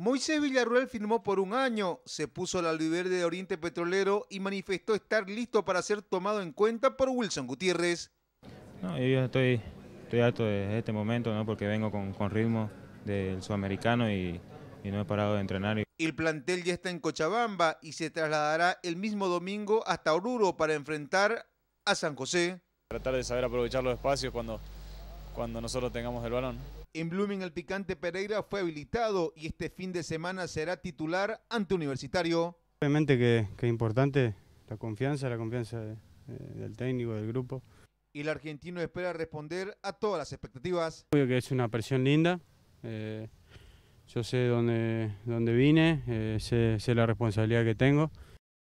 Moisés Villarruel firmó por un año, se puso la luz de Oriente Petrolero y manifestó estar listo para ser tomado en cuenta por Wilson Gutiérrez. yo estoy, estoy desde de este momento, ¿no? porque vengo con, ritmo del sudamericano y, no he parado de entrenar. El plantel ya está en Cochabamba y se trasladará el mismo domingo hasta Oruro para enfrentar a San José. Tratar de saber aprovechar los espacios cuando cuando nosotros tengamos el balón. En Blooming el picante Pereira fue habilitado y este fin de semana será titular ante Universitario. Obviamente que, es importante la confianza, la confianza del técnico, del grupo. Y el argentino espera responder a todas las expectativas. Obvio que es una presión linda. Eh, yo sé dónde, dónde vine, eh, sé la responsabilidad que tengo.